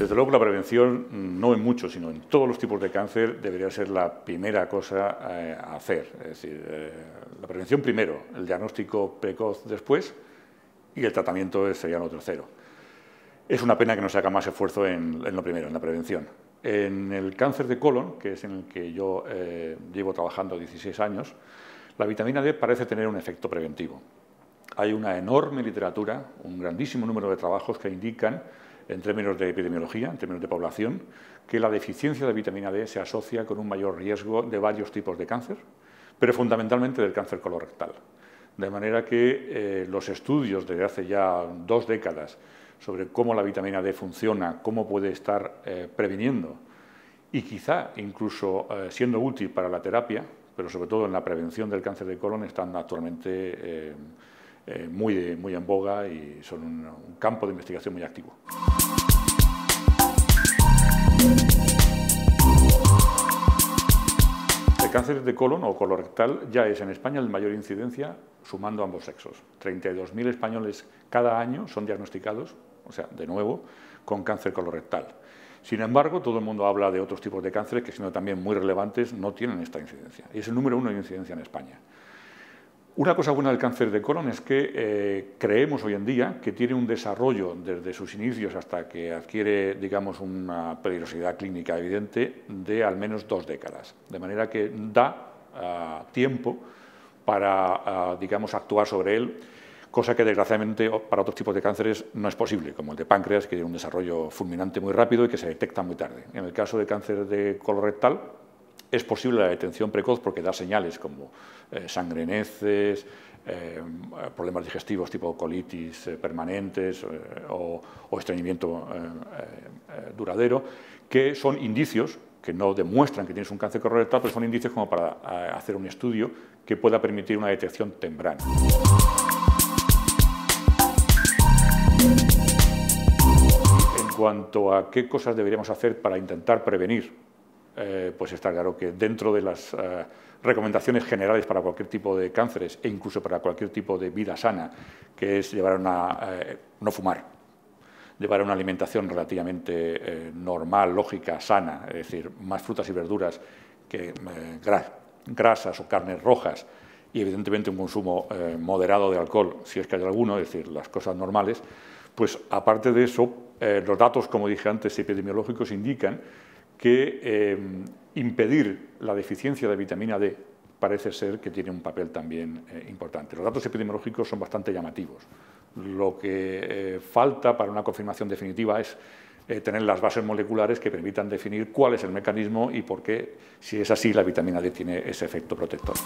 Desde luego la prevención, mm, no en muchos, sino en todos los tipos de cáncer, debería ser la primera cosa eh, a hacer. Es decir, eh, la prevención primero, el diagnóstico precoz después y el tratamiento sería lo tercero. Es una pena que no se haga más esfuerzo en, lo primero, en la prevención. En el cáncer de colon, que es en el que yo eh, llevo trabajando 16 años, la vitamina D parece tener un efecto preventivo. Hay una enorme literatura, un grandísimo número de trabajos que indican en términos de epidemiología, en términos de población, que la deficiencia de vitamina D se asocia con un mayor riesgo de varios tipos de cáncer, pero fundamentalmente del cáncer colorectal. De manera que eh, los estudios desde hace ya dos décadas sobre cómo la vitamina D funciona, cómo puede estar eh, previniendo y quizá incluso eh, siendo útil para la terapia, pero sobre todo en la prevención del cáncer de colon, están actualmente eh, muy, muy en boga y son un, campo de investigación muy activo. El cáncer de colon o colorectal ya es en España ...la mayor incidencia sumando ambos sexos. 32.000 españoles cada año son diagnosticados, o sea, de nuevo, con cáncer colorectal. Sin embargo, todo el mundo habla de otros tipos de cáncer... que, siendo también muy relevantes, no tienen esta incidencia. Y es el número uno de incidencia en España. Una cosa buena del cáncer de colon es que eh, creemos hoy en día que tiene un desarrollo desde sus inicios hasta que adquiere, digamos, una peligrosidad clínica evidente de al menos dos décadas. De manera que da ah, tiempo para, ah, digamos, actuar sobre él, cosa que desgraciadamente para otros tipos de cánceres no es posible, como el de páncreas, que tiene un desarrollo fulminante muy rápido y que se detecta muy tarde. En el caso del cáncer de colon rectal, es posible la detención precoz porque da señales como eh, sangreneces, eh, problemas digestivos tipo colitis eh, permanentes o, estreñimiento duradero, que son indicios que no demuestran que tienes un cáncer colorectal, pero son indicios como para hacer un estudio que pueda permitir una detección temprana. En cuanto a qué cosas deberíamos hacer para intentar prevenir eh, pues está claro que dentro de las eh, recomendaciones generales para cualquier tipo de cánceres e incluso para cualquier tipo de vida sana, que es llevar una, eh, no fumar, llevar una alimentación relativamente normal, lógica, sana, es decir, más frutas y verduras que grasas o carnes rojas y evidentemente un consumo moderado de alcohol, si es que hay alguno, es decir, las cosas normales, pues aparte de eso, los datos, como dije antes, epidemiológicos indican que eh, impedir la deficiencia de vitamina D parece ser que tiene un papel también eh, importante. Los datos epidemiológicos son bastante llamativos. Lo que eh, falta para una confirmación definitiva es tener las bases moleculares que permitan definir cuál es el mecanismo y por qué, si es así, la vitamina D tiene ese efecto protector.